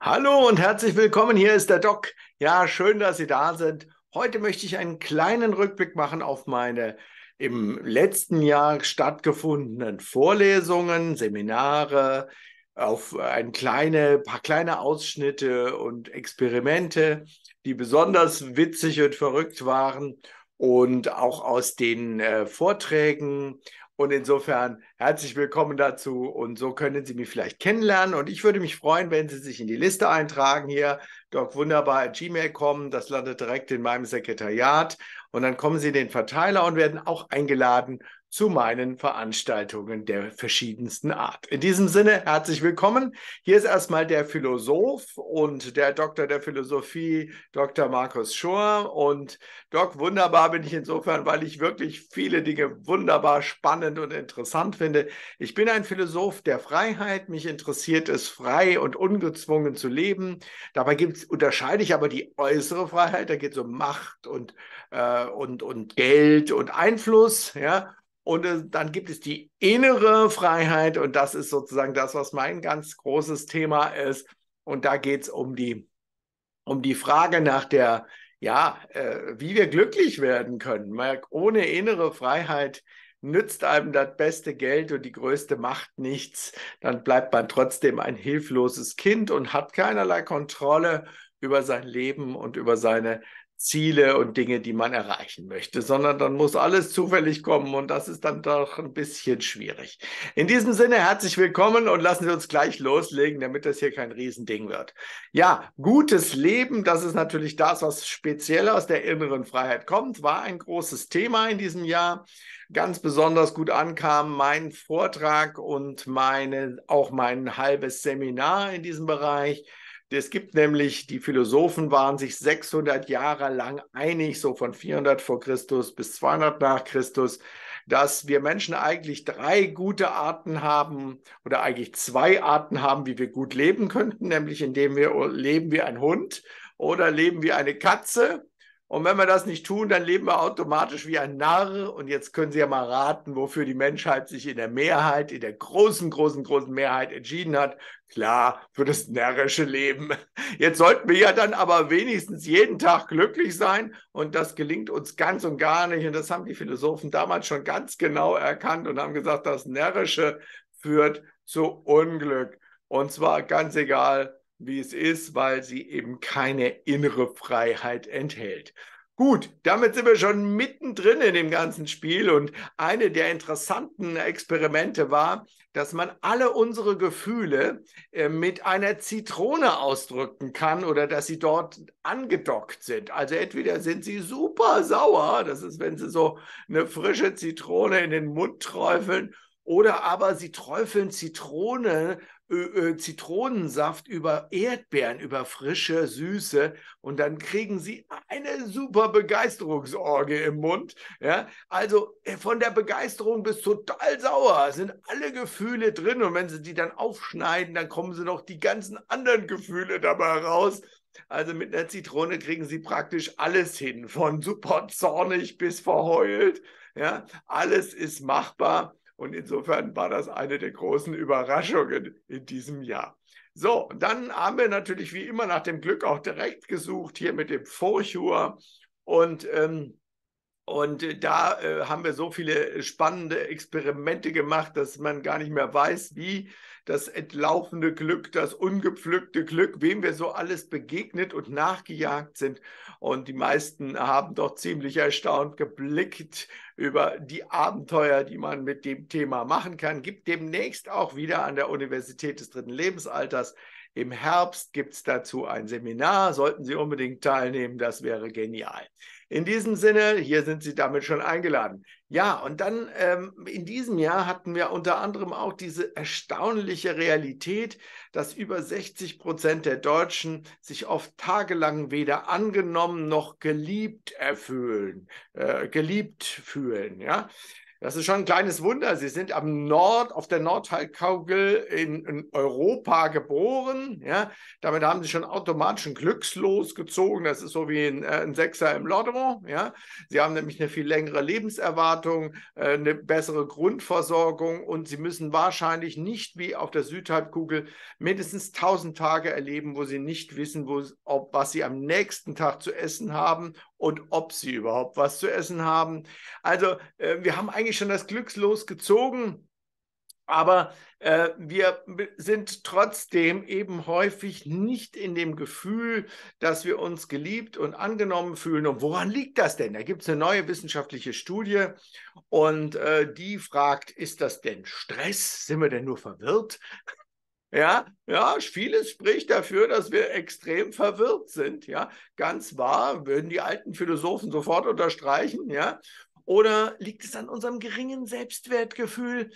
Hallo und herzlich willkommen, hier ist der Doc. Ja, schön, dass Sie da sind. Heute möchte ich einen kleinen Rückblick machen auf meine im letzten Jahr stattgefundenen Vorlesungen, Seminare, auf ein kleine, paar kleine Ausschnitte und Experimente, die besonders witzig und verrückt waren und auch aus den äh, Vorträgen, und insofern herzlich willkommen dazu. Und so können Sie mich vielleicht kennenlernen. Und ich würde mich freuen, wenn Sie sich in die Liste eintragen hier, Doc wunderbar, Gmail kommen. Das landet direkt in meinem Sekretariat. Und dann kommen Sie in den Verteiler und werden auch eingeladen zu meinen Veranstaltungen der verschiedensten Art. In diesem Sinne, herzlich willkommen. Hier ist erstmal der Philosoph und der Doktor der Philosophie, Dr. Markus Schor. Und Doc, wunderbar bin ich insofern, weil ich wirklich viele Dinge wunderbar spannend und interessant finde. Ich bin ein Philosoph der Freiheit. Mich interessiert es, frei und ungezwungen zu leben. Dabei gibt's, unterscheide ich aber die äußere Freiheit. Da geht es um Macht und, äh, und, und Geld und Einfluss. Ja, und äh, dann gibt es die innere Freiheit und das ist sozusagen das, was mein ganz großes Thema ist. Und da geht es um die, um die Frage nach der, ja, äh, wie wir glücklich werden können. Weil ohne innere Freiheit nützt einem das beste Geld und die größte Macht nichts. Dann bleibt man trotzdem ein hilfloses Kind und hat keinerlei Kontrolle über sein Leben und über seine Ziele und Dinge, die man erreichen möchte, sondern dann muss alles zufällig kommen und das ist dann doch ein bisschen schwierig. In diesem Sinne herzlich willkommen und lassen Sie uns gleich loslegen, damit das hier kein Riesending wird. Ja, gutes Leben, das ist natürlich das, was speziell aus der inneren Freiheit kommt, war ein großes Thema in diesem Jahr. Ganz besonders gut ankam mein Vortrag und meine, auch mein halbes Seminar in diesem Bereich. Es gibt nämlich, die Philosophen waren sich 600 Jahre lang einig, so von 400 vor Christus bis 200 nach Christus, dass wir Menschen eigentlich drei gute Arten haben oder eigentlich zwei Arten haben, wie wir gut leben könnten, nämlich indem wir leben wie ein Hund oder leben wie eine Katze und wenn wir das nicht tun, dann leben wir automatisch wie ein Narr. Und jetzt können Sie ja mal raten, wofür die Menschheit sich in der Mehrheit, in der großen, großen, großen Mehrheit entschieden hat. Klar, für das närrische Leben. Jetzt sollten wir ja dann aber wenigstens jeden Tag glücklich sein. Und das gelingt uns ganz und gar nicht. Und das haben die Philosophen damals schon ganz genau erkannt und haben gesagt, das närrische führt zu Unglück. Und zwar ganz egal, wie es ist, weil sie eben keine innere Freiheit enthält. Gut, damit sind wir schon mittendrin in dem ganzen Spiel und eine der interessanten Experimente war, dass man alle unsere Gefühle äh, mit einer Zitrone ausdrücken kann oder dass sie dort angedockt sind. Also entweder sind sie super sauer, das ist, wenn sie so eine frische Zitrone in den Mund träufeln, oder aber sie träufeln Zitrone Zitronensaft über Erdbeeren, über frische Süße und dann kriegen sie eine super Begeisterungsorge im Mund. Ja? Also äh, von der Begeisterung bis total sauer sind alle Gefühle drin und wenn sie die dann aufschneiden, dann kommen sie noch die ganzen anderen Gefühle dabei raus. Also mit einer Zitrone kriegen sie praktisch alles hin, von super zornig bis verheult. Ja, alles ist machbar und insofern war das eine der großen Überraschungen in diesem Jahr. So, dann haben wir natürlich wie immer nach dem Glück auch direkt gesucht, hier mit dem Furchur. Und ähm, und äh, da äh, haben wir so viele äh, spannende Experimente gemacht, dass man gar nicht mehr weiß, wie das entlaufende Glück, das ungepflückte Glück, wem wir so alles begegnet und nachgejagt sind. Und die meisten haben doch ziemlich erstaunt geblickt über die Abenteuer, die man mit dem Thema machen kann. Gibt demnächst auch wieder an der Universität des dritten Lebensalters im Herbst gibt es dazu ein Seminar. Sollten Sie unbedingt teilnehmen, das wäre genial. In diesem Sinne, hier sind Sie damit schon eingeladen. Ja, und dann ähm, in diesem Jahr hatten wir unter anderem auch diese erstaunliche Realität, dass über 60 Prozent der Deutschen sich oft tagelang weder angenommen noch geliebt erfüllen, äh, geliebt fühlen. Ja, das ist schon ein kleines Wunder. Sie sind am Nord, auf der Nordhalbkugel in, in, Europa geboren. Ja? Damit haben sie schon automatisch ein Glückslos gezogen. Das ist so wie ein, äh, ein Sechser im Lotto. Ja? Sie haben nämlich eine viel längere Lebenserwartung, äh, eine bessere Grundversorgung und sie müssen wahrscheinlich nicht wie auf der Südhalbkugel mindestens 1000 Tage erleben, wo sie nicht wissen, wo, ob, was sie am nächsten Tag zu essen haben und ob sie überhaupt was zu essen haben. Also äh, wir haben eigentlich schon das Glückslos gezogen, aber äh, wir sind trotzdem eben häufig nicht in dem Gefühl, dass wir uns geliebt und angenommen fühlen. Und woran liegt das denn? Da gibt es eine neue wissenschaftliche Studie und äh, die fragt, ist das denn Stress? Sind wir denn nur verwirrt? Ja, ja, vieles spricht dafür, dass wir extrem verwirrt sind. Ja, ganz wahr, würden die alten Philosophen sofort unterstreichen. Ja, oder liegt es an unserem geringen Selbstwertgefühl,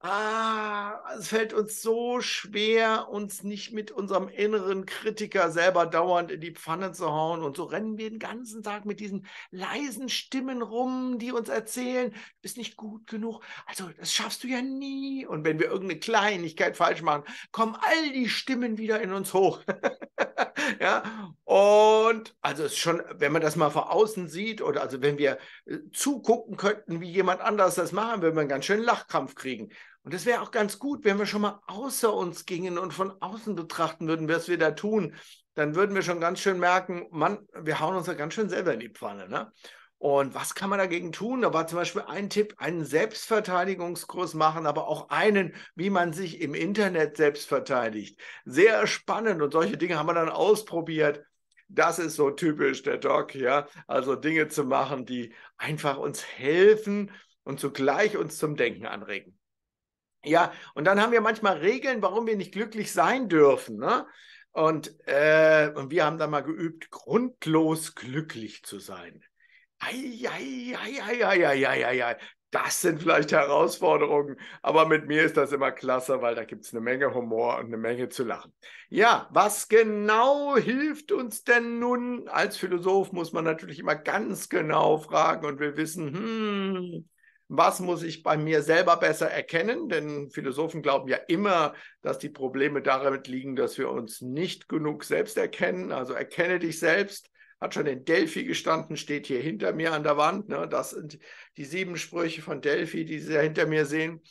ah, es fällt uns so schwer, uns nicht mit unserem inneren Kritiker selber dauernd in die Pfanne zu hauen. Und so rennen wir den ganzen Tag mit diesen leisen Stimmen rum, die uns erzählen, du bist nicht gut genug, also das schaffst du ja nie. Und wenn wir irgendeine Kleinigkeit falsch machen, kommen all die Stimmen wieder in uns hoch. Ja, und also ist schon, wenn man das mal von außen sieht oder also wenn wir äh, zugucken könnten, wie jemand anders das machen, würde man einen ganz schön Lachkrampf kriegen. Und das wäre auch ganz gut, wenn wir schon mal außer uns gingen und von außen betrachten würden, was wir da tun. Dann würden wir schon ganz schön merken, Mann, wir hauen uns ja ganz schön selber in die Pfanne. Ne? Und was kann man dagegen tun? Da war zum Beispiel ein Tipp, einen Selbstverteidigungskurs machen, aber auch einen, wie man sich im Internet selbst verteidigt. Sehr spannend und solche Dinge haben wir dann ausprobiert. Das ist so typisch der Doc, ja. Also Dinge zu machen, die einfach uns helfen und zugleich uns zum Denken anregen. Ja, und dann haben wir manchmal Regeln, warum wir nicht glücklich sein dürfen. Ne? Und, äh, und wir haben da mal geübt, grundlos glücklich zu sein. Eieieiei, das sind vielleicht Herausforderungen, aber mit mir ist das immer klasse, weil da gibt es eine Menge Humor und eine Menge zu lachen. Ja, was genau hilft uns denn nun? Als Philosoph muss man natürlich immer ganz genau fragen und will wissen, hm, was muss ich bei mir selber besser erkennen? Denn Philosophen glauben ja immer, dass die Probleme darin liegen, dass wir uns nicht genug selbst erkennen. Also erkenne dich selbst hat schon in Delphi gestanden, steht hier hinter mir an der Wand. Ne? Das sind die sieben Sprüche von Delphi, die Sie da hinter mir sehen.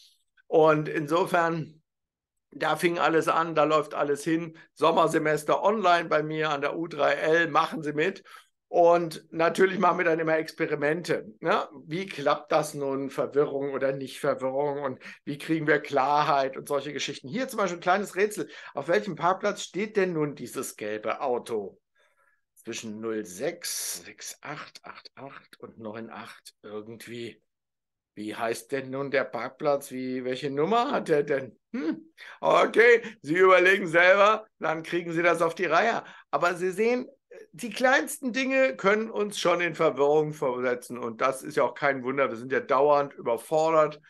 Und insofern, da fing alles an, da läuft alles hin. Sommersemester online bei mir an der U3L, machen Sie mit. Und natürlich machen wir dann immer Experimente. Ne? Wie klappt das nun, Verwirrung oder Nicht-Verwirrung? Und wie kriegen wir Klarheit und solche Geschichten? Hier zum Beispiel ein kleines Rätsel. Auf welchem Parkplatz steht denn nun dieses gelbe Auto? zwischen 06, 68, 88 und 98 irgendwie. Wie heißt denn nun der Parkplatz? Wie, welche Nummer hat er denn? Hm. okay, Sie überlegen selber, dann kriegen Sie das auf die Reihe. Aber Sie sehen, die kleinsten Dinge können uns schon in Verwirrung versetzen. Und das ist ja auch kein Wunder. Wir sind ja dauernd überfordert.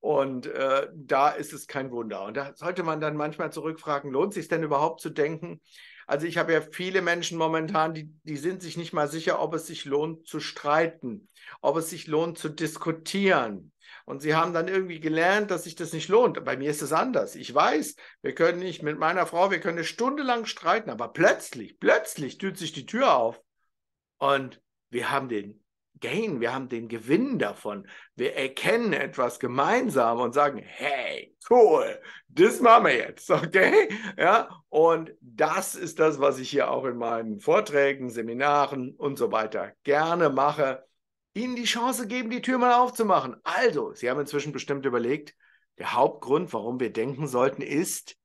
Und äh, da ist es kein Wunder. Und da sollte man dann manchmal zurückfragen, lohnt es sich denn überhaupt zu denken? Also ich habe ja viele Menschen momentan, die, die sind sich nicht mal sicher, ob es sich lohnt zu streiten, ob es sich lohnt zu diskutieren. Und sie haben dann irgendwie gelernt, dass sich das nicht lohnt. Bei mir ist es anders. Ich weiß, wir können nicht mit meiner Frau, wir können eine Stunde lang streiten, aber plötzlich, plötzlich tut sich die Tür auf und wir haben den Gain, wir haben den Gewinn davon. Wir erkennen etwas gemeinsam und sagen, hey, cool, das machen wir jetzt, okay? Ja, und das ist das, was ich hier auch in meinen Vorträgen, Seminaren und so weiter gerne mache. Ihnen die Chance geben, die Tür mal aufzumachen. Also, Sie haben inzwischen bestimmt überlegt, der Hauptgrund, warum wir denken sollten, ist,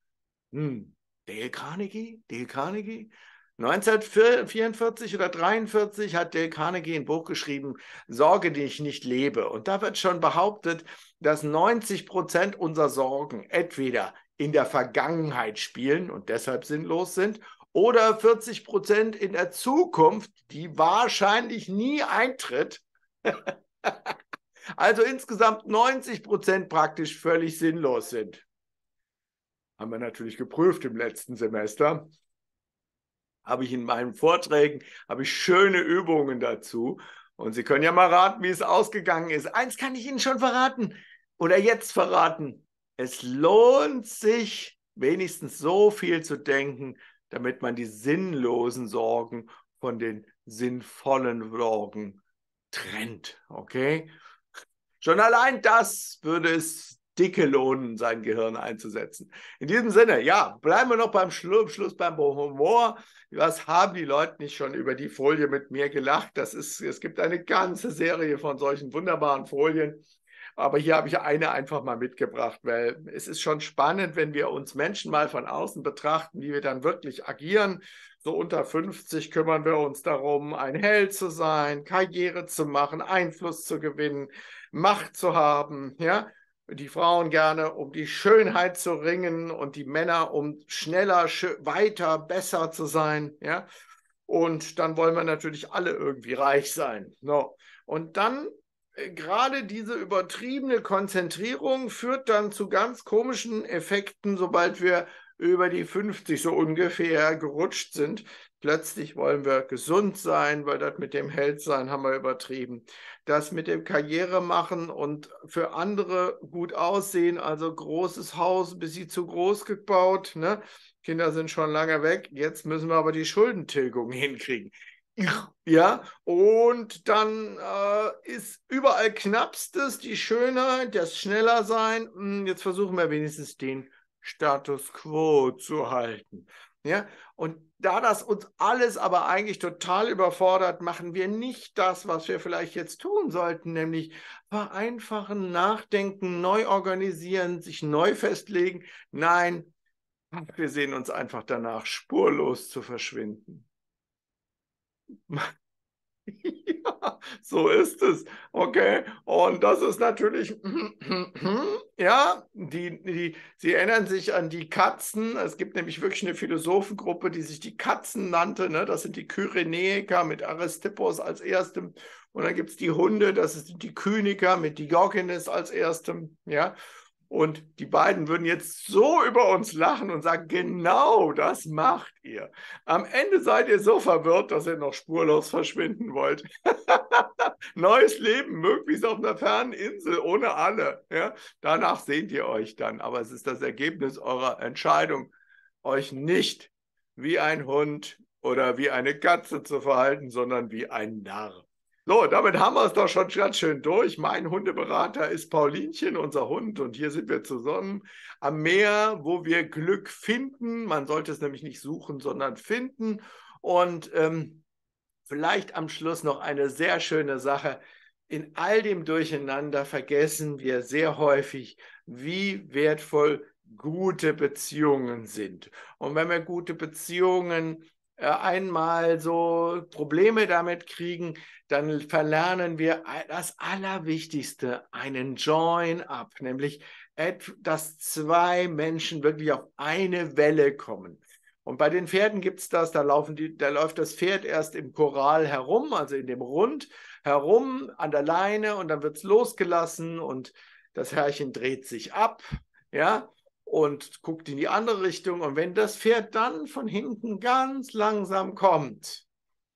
hm, Dale Carnegie, Dale Carnegie, 1944 oder 1943 hat Dale Carnegie ein Buch geschrieben, Sorge, die ich nicht lebe. Und da wird schon behauptet, dass 90 Prozent unserer Sorgen entweder in der Vergangenheit spielen und deshalb sinnlos sind oder 40 Prozent in der Zukunft, die wahrscheinlich nie eintritt. also insgesamt 90 Prozent praktisch völlig sinnlos sind. Haben wir natürlich geprüft im letzten Semester habe ich in meinen Vorträgen, habe ich schöne Übungen dazu. Und Sie können ja mal raten, wie es ausgegangen ist. Eins kann ich Ihnen schon verraten oder jetzt verraten. Es lohnt sich, wenigstens so viel zu denken, damit man die sinnlosen Sorgen von den sinnvollen Sorgen trennt. Okay? Schon allein das würde es dicke lohnen, sein Gehirn einzusetzen. In diesem Sinne, ja, bleiben wir noch beim Schlu Schluss beim Humor. Was haben die Leute nicht schon über die Folie mit mir gelacht? Das ist, es gibt eine ganze Serie von solchen wunderbaren Folien. Aber hier habe ich eine einfach mal mitgebracht, weil es ist schon spannend, wenn wir uns Menschen mal von außen betrachten, wie wir dann wirklich agieren. So unter 50 kümmern wir uns darum, ein Held zu sein, Karriere zu machen, Einfluss zu gewinnen, Macht zu haben, ja die Frauen gerne um die Schönheit zu ringen und die Männer um schneller, weiter, besser zu sein. Ja? Und dann wollen wir natürlich alle irgendwie reich sein. No. Und dann äh, gerade diese übertriebene Konzentrierung führt dann zu ganz komischen Effekten, sobald wir über die 50 so ungefähr gerutscht sind, Plötzlich wollen wir gesund sein, weil das mit dem Heldsein haben wir übertrieben. Das mit dem Karriere machen und für andere gut aussehen, also großes Haus, bis sie zu groß gebaut. Ne? Kinder sind schon lange weg. Jetzt müssen wir aber die Schuldentilgung hinkriegen. Ja, und dann äh, ist überall knappstes die Schönheit, das Schnellersein. Hm, jetzt versuchen wir wenigstens den Status quo zu halten. Ja? Und da das uns alles aber eigentlich total überfordert, machen wir nicht das, was wir vielleicht jetzt tun sollten, nämlich vereinfachen, nachdenken, neu organisieren, sich neu festlegen. Nein, wir sehen uns einfach danach spurlos zu verschwinden. Ja, so ist es. Okay. Und das ist natürlich, ja, die, die, sie erinnern sich an die Katzen. Es gibt nämlich wirklich eine Philosophengruppe, die sich die Katzen nannte. Ne? Das sind die Kyrenäiker mit Aristippos als erstem. Und dann gibt es die Hunde, das sind die Kyniker mit Diogenes als erstem. Ja. Und die beiden würden jetzt so über uns lachen und sagen, genau das macht ihr. Am Ende seid ihr so verwirrt, dass ihr noch spurlos verschwinden wollt. Neues Leben, möglichst auf einer fernen Insel, ohne alle. Ja? Danach seht ihr euch dann. Aber es ist das Ergebnis eurer Entscheidung, euch nicht wie ein Hund oder wie eine Katze zu verhalten, sondern wie ein Narr. So, damit haben wir es doch schon ganz schön durch. Mein Hundeberater ist Paulinchen, unser Hund, und hier sind wir zusammen am Meer, wo wir Glück finden. Man sollte es nämlich nicht suchen, sondern finden. Und ähm, vielleicht am Schluss noch eine sehr schöne Sache. In all dem Durcheinander vergessen wir sehr häufig, wie wertvoll gute Beziehungen sind. Und wenn wir gute Beziehungen äh, einmal so Probleme damit kriegen, dann verlernen wir äh, das Allerwichtigste, einen Join-up, nämlich dass zwei Menschen wirklich auf eine Welle kommen. Und bei den Pferden gibt es das, da, die, da, läuft das Pferd erst im Choral herum, also in dem Rund herum an der Leine und dann wird es losgelassen und das Herrchen dreht sich ab, ja, und guckt in die andere Richtung. Und wenn das Pferd dann von hinten ganz langsam kommt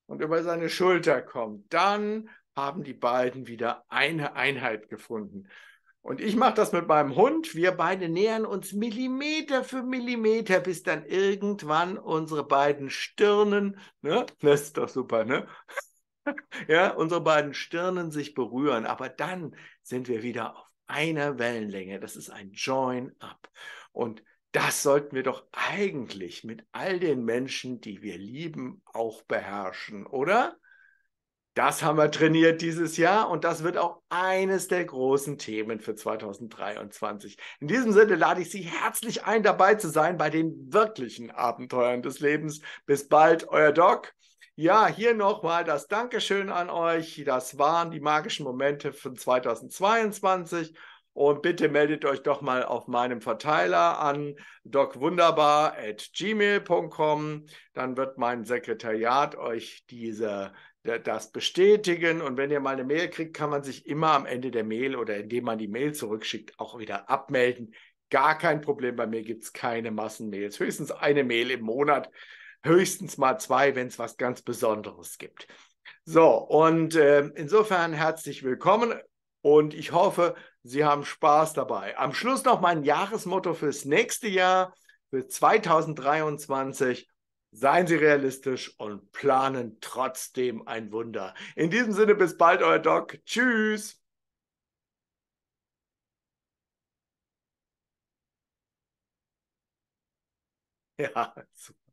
und über seine Schulter kommt, dann haben die beiden wieder eine Einheit gefunden. Und ich mache das mit meinem Hund. Wir beide nähern uns Millimeter für Millimeter, bis dann irgendwann unsere beiden Stirnen, ne? Das ist doch super, ne? ja, unsere beiden Stirnen sich berühren. Aber dann sind wir wieder auf einer Wellenlänge. Das ist ein Join-up. Und das sollten wir doch eigentlich mit all den Menschen, die wir lieben, auch beherrschen, oder? Das haben wir trainiert dieses Jahr und das wird auch eines der großen Themen für 2023. In diesem Sinne lade ich Sie herzlich ein, dabei zu sein bei den wirklichen Abenteuern des Lebens. Bis bald, euer Doc. Ja, hier nochmal das Dankeschön an euch. Das waren die magischen Momente von 2022 und bitte meldet euch doch mal auf meinem Verteiler an docwunderbar.gmail.com. Dann wird mein Sekretariat euch diese, das bestätigen. Und wenn ihr mal eine Mail kriegt, kann man sich immer am Ende der Mail oder indem man die Mail zurückschickt, auch wieder abmelden. Gar kein Problem. Bei mir gibt es keine Massenmails. Höchstens eine Mail im Monat. Höchstens mal zwei, wenn es was ganz Besonderes gibt. So, und äh, insofern herzlich willkommen. Und ich hoffe, Sie haben Spaß dabei. Am Schluss noch mein Jahresmotto fürs nächste Jahr, für 2023. Seien Sie realistisch und planen trotzdem ein Wunder. In diesem Sinne, bis bald, euer Doc. Tschüss. Ja, super.